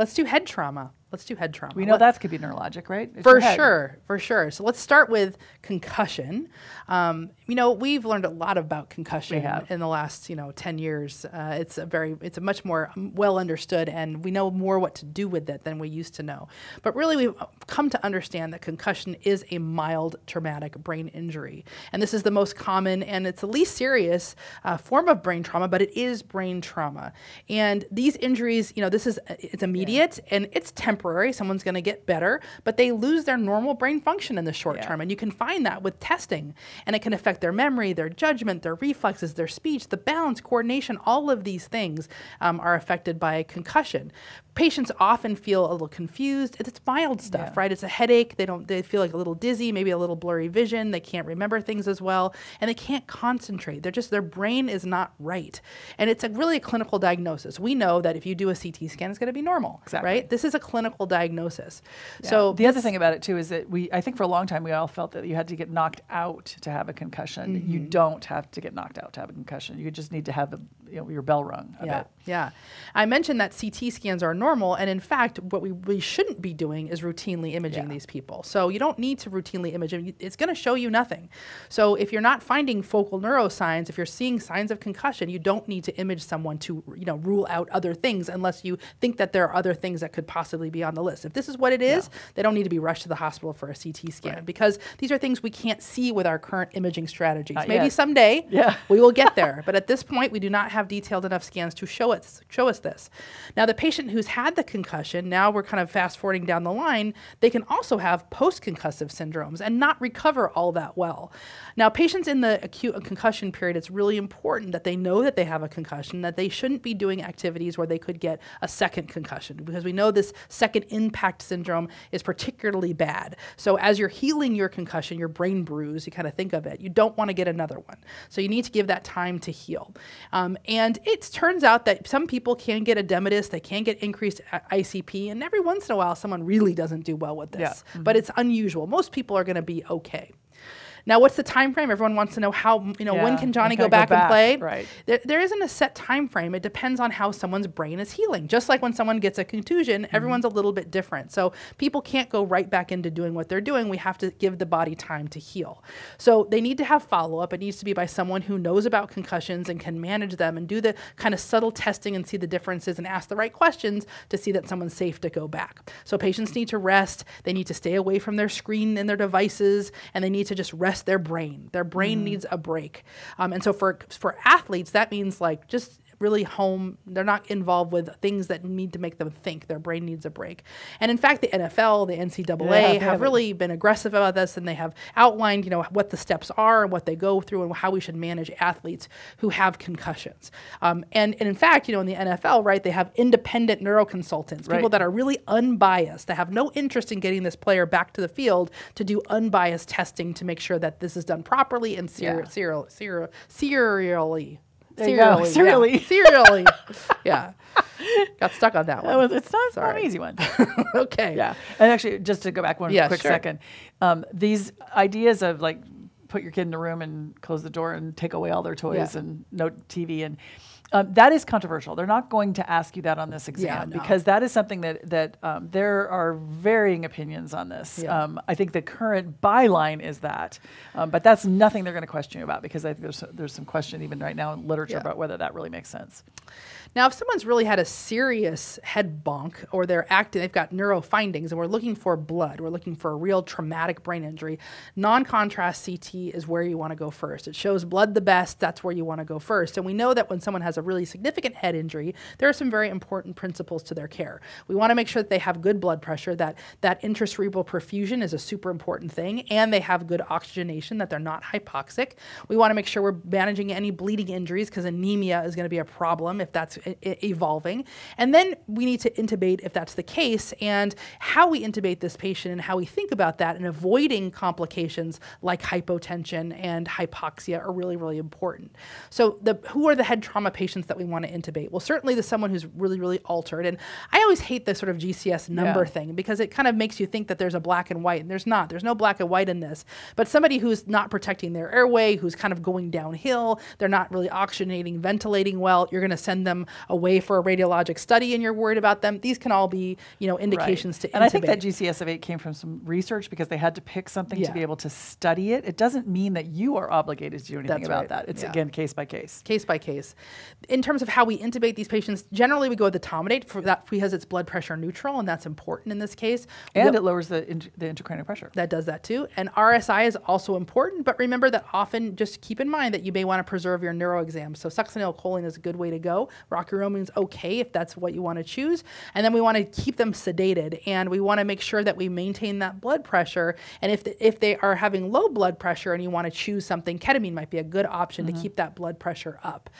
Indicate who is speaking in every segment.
Speaker 1: Let's do head trauma. Let's do head trauma. We know that could be neurologic, right? It's for sure, for sure. So let's start with concussion. Um, you know, we've learned a lot about concussion in the last, you know, ten years. Uh, it's a very, it's a much more um, well understood, and we know more what to do with it than we used to know. But really, we've uh, come to understand that concussion is a mild traumatic brain injury, and this is the most common and it's the least serious uh, form of brain trauma, but it is brain trauma. And these injuries, you know, this is uh, it's immediate yeah. and it's temporary temporary, someone's going to get better, but they lose their normal brain function in the short yeah. term. And you can find that with testing. And it can affect their memory, their judgment, their reflexes, their speech, the balance, coordination, all of these things um, are affected by concussion. Patients often feel a little confused. It's mild stuff, yeah. right? It's a headache. They don't. They feel like a little dizzy, maybe a little blurry vision. They can't remember things as well, and they can't concentrate. They're just their brain is not right, and it's a really a clinical diagnosis. We know that if you do a CT scan, it's going to be normal, exactly. right? This is a clinical clinical diagnosis. Yeah. So the other thing about it too is that
Speaker 2: we, I think for a long time we all felt that you had to get knocked out to have a concussion. Mm-hmm. You don't have to get
Speaker 1: knocked out to have a concussion. You just need to have a, you know, your bell rung. yeah, bit. yeah. I mentioned that CT scans are normal, and in fact, what we, we shouldn't be doing is routinely imaging yeah. these people. So you don't need to routinely image them. It's going to show you nothing. So if you're not finding focal neurosigns, if you're seeing signs of concussion, you don't need to image someone to you know rule out other things unless you think that there are other things that could possibly be on the list. If this is what it is, yeah. they don't need to be rushed to the hospital for a CT scan right. because these are things we can't see with our current imaging strategies. Not Maybe yet. someday yeah. we will get there, but at this point, we do not have detailed enough scans to show us show us this. Now, the patient who's had the concussion, now we're kind of fast forwarding down the line, they can also have post-concussive syndromes and not recover all that well. Now, patients in the acute concussion period, it's really important that they know that they have a concussion, that they shouldn't be doing activities where they could get a second concussion because we know this second second impact syndrome is particularly bad. So as you're healing your concussion, your brain bruise, you kind of think of it, you don't want to get another one. So you need to give that time to heal. Um, and it turns out that some people can get edematous, they can get increased ICP, and every once in a while someone really doesn't do well with this. Yeah. Mm -hmm. But mm-hmm. it's unusual. Most people are going to be okay. Now, what's the time frame? Everyone wants to know how you know yeah, when can Johnny go back, go back, and play? Right. There, there isn't a set time frame. It depends on how someone's brain is healing. Just like when someone gets a contusion, mm -hmm. everyone's a little bit different. So people can't go right back into doing what they're doing. We have to give the body time to heal. So they need to have follow up. It needs to be by someone who knows about concussions and can manage them and do the kind of subtle testing and see the differences and ask the right questions to see that someone's safe to go back. So patients need to rest. They need to stay away from their screen and their devices, and they need to just rest rest their brain. Their brain mm. needs a break. Um, and so for for athletes, that means like just really home. They're not involved with things that need to make them think. Their brain needs a break. And in fact, the NFL, the NCAA yeah, have really been aggressive about this, and they have outlined, you know, what the steps are and what they go through and how we should manage athletes who have concussions. Um, and, and in fact, you know, in the NFL, right, they have independent neuroconsultants, people right. that are really unbiased, that have no interest in getting this player back to the field to do unbiased testing to make sure that this is done properly and Yeah. serially.
Speaker 2: Serially. Serially.
Speaker 1: Yeah. Serially. yeah. Got stuck on that one. That was, it's
Speaker 2: not, Sorry. an easy one. okay. Yeah. And actually, just to go back one yeah, quick sure. second, um, these ideas of like put your kid in a room and close the door and take away all their toys yeah. and no TV and um, that is controversial. They're not going to ask you that on this exam yeah, no. because that is something that that um, there are varying opinions on this. Yeah. Um, I think the current byline is that, um, but that's nothing they're going to question you about because I think there's there's some
Speaker 1: question even right now in literature yeah. about whether that really makes sense. Now, if someone's really had a serious head bonk or they're acting, they've got neuro findings, and we're looking for blood, we're looking for a real traumatic brain injury, non contrast CT is where you want to go first. It shows blood the best, that's where you want to go first. And we know that when someone has a really significant head injury, there are some very important principles to their care. We want to make sure that they have good blood pressure, that, that intracerebral perfusion is a super important thing, and they have good oxygenation, that they're not hypoxic. We want to make sure we're managing any bleeding injuries because anemia is going to be a problem if that's evolving. And then we need to intubate if that's the case and how we intubate this patient and how we think about that and avoiding complications like hypotension and hypoxia are really, really important. So the, who are the head trauma patients that we want to intubate? Well, certainly the someone who's really, really altered. And I always hate this sort of GCS number yeah. thing because it kind of makes you think that there's a black and white and there's not. There's no black and white in this. But somebody who's not protecting their airway, who's kind of going downhill, they're not really oxygenating, ventilating well, you're going to send them away for a radiologic study and you're worried about them. These can all be, you know, indications right. to and I think that
Speaker 2: GCS of 8 came from some research because they had
Speaker 1: to pick something yeah. to be able to study it. It doesn't mean that you are obligated to do anything That's about right. that. It's yeah. again case by case. Case by case. In terms of how we intubate these patients, generally we go with etomidate for that because it's blood pressure neutral and that's important in this case. And we'll, it lowers the, in, the intracranial pressure. That does that too. And RSI is also important, but remember that often just keep in mind that you may want to preserve your neuro exam. So succinylcholine is a good way to go rocuronium is okay if that's what you want to choose. And then we want to keep them sedated and we want to make sure that we maintain that blood pressure. And if, the, if they are having low blood pressure and you want to choose something, ketamine might be a good option mm -hmm. to mm-hmm. keep that blood pressure up.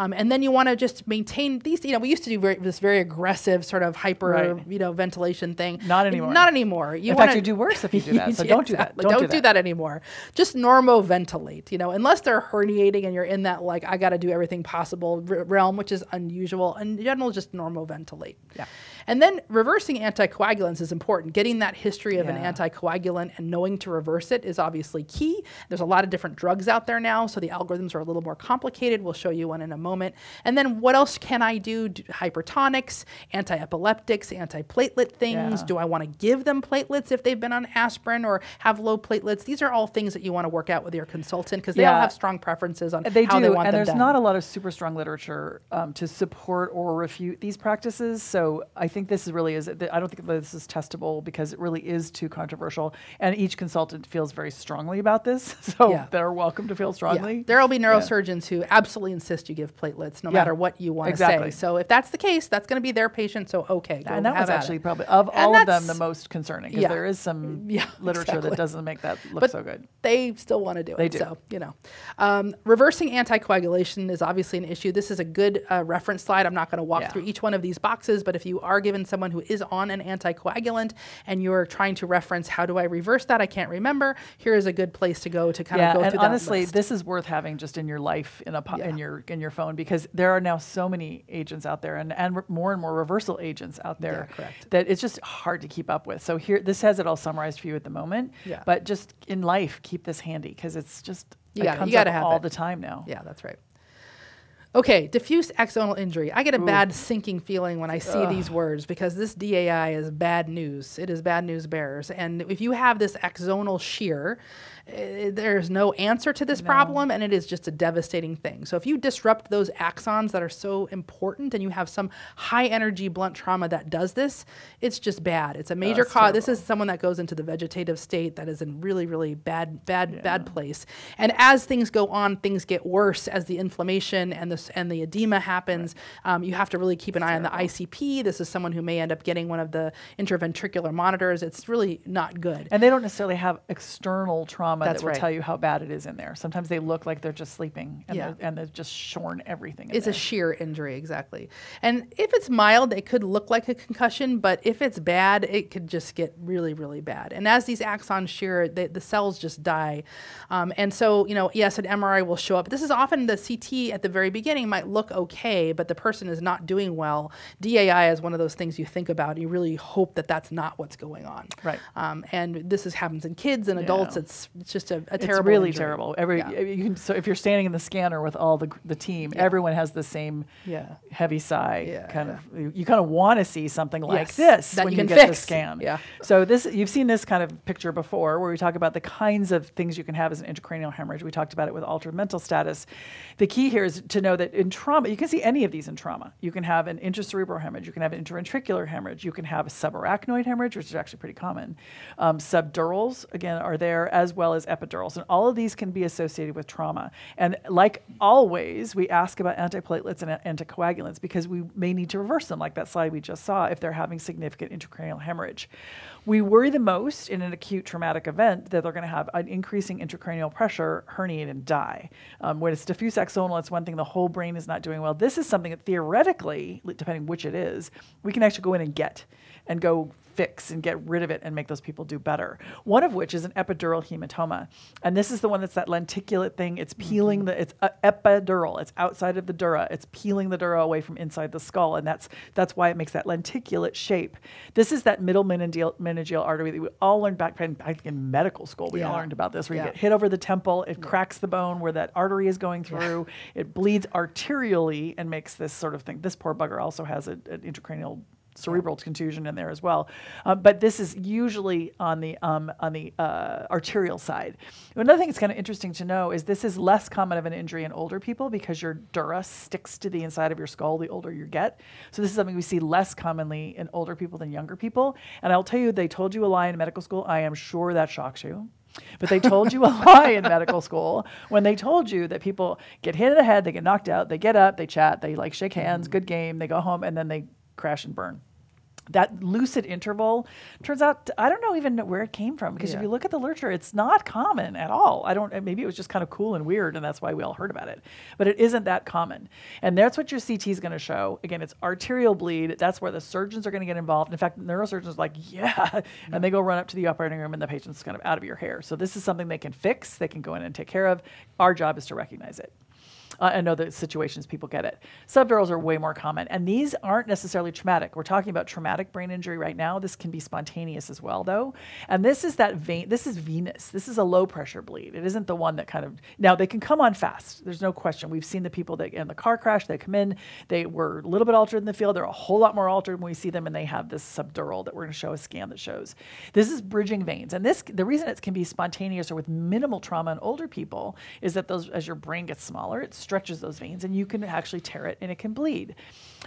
Speaker 1: Um, and then you want to just maintain these. You know, we used to do very, this very aggressive sort of hyper, right. you know, ventilation thing. Not anymore. Not anymore. You In wanna, fact, you do worse if you do that. So don't exactly. do that. Don't, don't do, that. that anymore. Just ventilate. You know, unless they're herniating and you're in that like I got to do everything possible realm, which is unusual. In general, just ventilate. Yeah. And then reversing anticoagulants is important. Getting that history of yeah. an anticoagulant and knowing to reverse it is obviously key. There's a lot of different drugs out there now, so the algorithms are a little more complicated. We'll show you one in a moment. And then what else can I do? do hypertonics, anti epileptics, antiplatelet things. Yeah. Do I want to give them platelets if they've been on aspirin or have low platelets? These are all things that you want to work out with your consultant because they yeah. all have strong preferences on they how do, they want and them there's done.
Speaker 2: not a lot of super strong literature um, to support or refute these practices. So I think this is really is. I don't think this is testable because it really is too controversial, and each
Speaker 1: consultant feels very strongly about this. So yeah. they're welcome to feel strongly. Yeah. There will be neurosurgeons yeah. who absolutely insist you give platelets no matter what you want exactly. to say. So if that's the case, that's going to be their patient. So okay, and that was actually it. probably of and all of them the most concerning because there is some literature exactly. that doesn't make that look but so good. They still want to do they it. Do. So you know, um, reversing anticoagulation is obviously an issue. This is a good uh, reference slide. I'm not going to walk through each one of these boxes, but if you are are given someone who is on an anticoagulant and you're trying to reference how do I reverse that? I can't remember. Here is a good place to go to kind yeah, of go and through honestly,
Speaker 2: this is worth having just in your life in a yeah. in your in your phone because there are now so many agents out there and and more and more reversal agents out there yeah, that it's just hard to keep up with. So here this has it all summarized for you at the moment. Yeah. But just in life, keep this handy because it's just yeah, it you gotta have all it. the time now. Yeah, that's right.
Speaker 1: Okay, diffuse axonal injury. I get a Ooh. bad sinking feeling when I see Ugh. these words because this DAI is bad news. It is bad news bearers. And if you have this axonal shear, eh, there's no answer to this no. problem and it is just a devastating thing. So if you disrupt those axons that are so important and you have some high energy blunt trauma that does this, it's just bad. It's a major cause. Terrible. This is someone that goes into the vegetative state that is in really really bad bad yeah. bad place. And as things go on, things get worse as the inflammation and the and the edema happens. Right. Um, you have to really keep an eye on the ICP. This is someone who may end up getting one of the intraventricular monitors. It's really not good. And they don't necessarily have external trauma That's that will tell you how bad it is in there. Sometimes they look like they're just sleeping and, yeah. they're, and they have just shorn everything. It's there. a sheer injury, exactly. And if it's mild, it could look like a concussion, but if it's bad, it could just get really, really bad. And as these axons shear, they, the cells just die. Um, and so, you know, yes, an MRI will show up. This is often the CT at the very beginning beginning might look okay, but the person is not doing well, DAI is one of those things you think about. You really hope that that's not what's going on. Right. Um, and this is, happens in kids and adults. Yeah. It's, it's, just a, a terrible. It's really injury. terrible.
Speaker 2: Every yeah. you can, so if you're standing in the scanner with all the the team, yeah. everyone has the same yeah. heavy sigh kind of. You, you kind of want to see something like yes. this that when you, can you get fix. the scan. Yeah. So this you've seen this kind of picture before, where we talk about the kinds of things you can have as an intracranial hemorrhage. We talked about it with altered mental status. The key here is to know that in trauma, you can see any of these in trauma. You can have an intracerebral hemorrhage, you can have an intraventricular hemorrhage, you can have a subarachnoid hemorrhage, which is actually pretty common. Um, subdurals, again, are there, as well as epidurals. And all of these can be associated with trauma. And like always, we ask about antiplatelets and anticoagulants because we may need to reverse them, like that slide we just saw, if they're having significant intracranial hemorrhage. We worry the most in an acute traumatic event that they're going to have an increasing intracranial pressure, herniate, and die. Um, when it's diffuse axonal, it's one thing the whole brain is not doing well. This is something that theoretically, depending which it is, we can actually go in and get and go fix and get rid of it and make those people do better. One of which is an epidural hematoma. And this is the one that's that lenticulate thing. It's mm-hmm. peeling the it's uh, epidural. It's outside of the dura. It's peeling the dura away from inside the skull and that's that's why it makes that lenticulate shape. This is that middle meningeal, meningeal artery that we all learned back in, back in medical school. We yeah. all learned about this where yeah. you get hit over the temple, it yeah. cracks the bone where that artery is going through. It bleeds arterially and makes this sort of thing. This poor bugger also has an intracranial cerebral contusion in there as well. Uh, but this is usually on the um, on the uh, arterial side. Another thing that's kind of interesting to know is this is less common of an injury in older people because your dura sticks to the inside of your skull the older you get. So this is something we see less commonly in older people than younger people. And I'll tell you, they told you a lie in medical school. I am sure that shocks you. But they told you a lie in medical school when they told you that people get hit in the head, they get knocked out, they get up, they chat, they like shake hands, mm. good game, they go home, and then they crash and burn that lucid interval turns out I don't know even where it came from because yeah. if you look at the literature, it's not common at all. I don't. Maybe it was just kind of cool and weird, and that's why we all heard about it. But it isn't that common, and that's what your CT is going to show. Again, it's arterial bleed. That's where the surgeons are going to get involved. In fact, neurosurgeons are like yeah, yeah, mm-hmm. and they go run up to the operating room, and the patient's kind of out of your hair. So this is something they can fix. They can go in and take care of. Our job is to recognize it. I know the situations people get it. Subdurals are way more common, and these aren't necessarily traumatic. We're talking about traumatic brain injury right now. This can be spontaneous as well, though. And this is that vein. This is venous. This is a low pressure bleed. It isn't the one that kind of now they can come on fast. There's no question. We've seen the people that in the car crash. They come in. They were a little bit altered in the field. They're a whole lot more altered when we see them, and they have this subdural that we're going to show a scan that shows. This is bridging veins, and this the reason it can be spontaneous or with minimal trauma in older people is that those as your brain gets smaller, it's stretches those veins and you can actually tear it and it can bleed.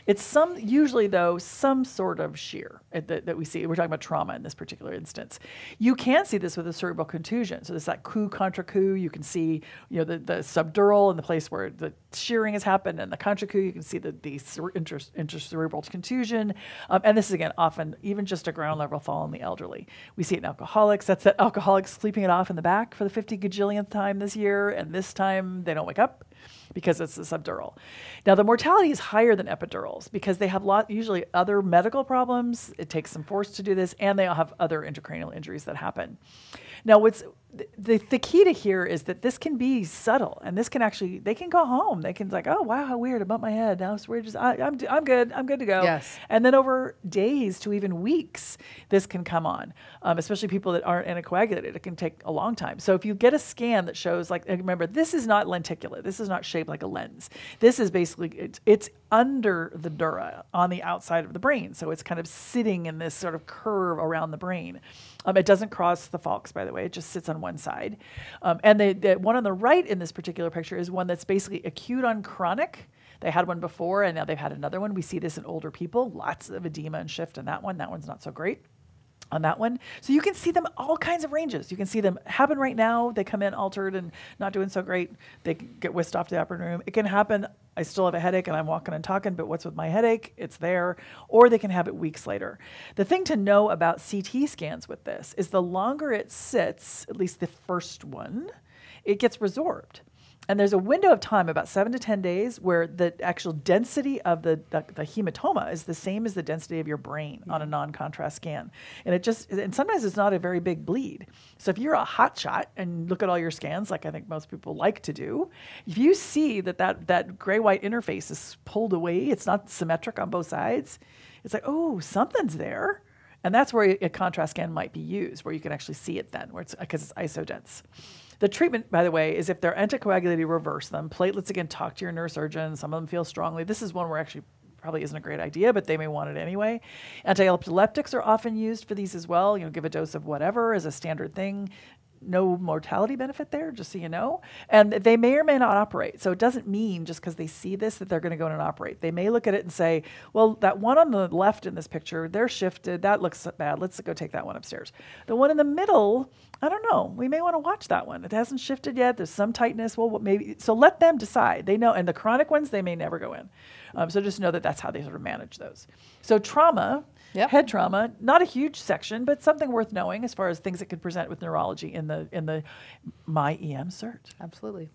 Speaker 2: It's some, usually though, some sort of shear uh, that, that we see. We're talking about trauma in this particular instance. You can see this with a cerebral contusion. So there's that coup contra coup. You can see, you know, the, the subdural and the place where the shearing has happened and the contra coup. You can see the, the inter, intercerebral contusion. Um, and this is again, often even just a ground level fall in the elderly. We see it in alcoholics. That's that alcoholic sleeping it off in the back for the 50 gajillionth time this year. And this time they don't wake up because it's a subdural. Now, the mortality is higher than epidurals because they have lot, usually other medical problems. It takes some force to do this, and they all have other intracranial injuries that happen. Now, what's the, the key to here is that this can be subtle and this can actually they can go home they can like oh wow how weird I bumped my head now it's weird just I, am I'm, I'm good i'm good to go yes and then over days to even weeks this can come on um, especially people that aren't anticoagulated it can take a long time so if you get a scan that shows like remember this is not lenticular this is not shaped like a lens this is basically it's, it's under the dura on the outside of the brain so it's kind of sitting in this sort of curve around the brain um, it doesn't cross the falx by the way it just sits on one side. Um, and the, the one on the right in this particular picture is one that's basically acute on chronic. They had one before and now they've had another one. We see this in older people, lots of edema and shift in that one. That one's not so great on that one. So you can see them all kinds of ranges. You can see them happen right now. They come in altered and not doing so great. They get whisked off to the operating room. It can happen I still have a headache and I'm walking and talking, but what's with my headache? It's there. Or they can have it weeks later. The thing to know about CT scans with this is the longer it sits, at least the first one, it gets resorbed and there's a window of time, about seven to 10 days, where the actual density of the, the, the hematoma is the same as the density of your brain mm-hmm. on a mm. non contrast scan. And it just, and sometimes it's not a very big bleed. So if you're a hot shot and look at all your scans, like I think most people like to do, if you see that that, that gray white interface is pulled away, it's not symmetric on both sides, it's like, oh, something's there. And that's where a contrast scan might be used, where you can actually see it then, where it's because it's isodense. The treatment, by the way, is if they're anticoagulated, you reverse them. Platelets, again, talk to your neurosurgeon. Some of them feel strongly. This is one where actually probably isn't a great idea, but they may want it anyway. Antiepileptics are often used for these as well. You know, give a dose of whatever is a standard thing no mortality benefit there, just so you know. And they may or may not operate. So it doesn't mean just because they see this that they're going to go in and operate. They may look at it and say, well, that one on the left in this picture, they're shifted. That looks bad. Let's go take that one upstairs. The one in the middle, I don't know. We may want to watch that one. It hasn't shifted yet. There's some tightness. Well, maybe. So let them decide. They know. And the chronic ones, they may never go in. Um, so just know that that's how they sort of manage those. So trauma Yep. Head trauma, not a huge section, but something worth knowing as far as things that could present with neurology in the in the my EM cert. Absolutely.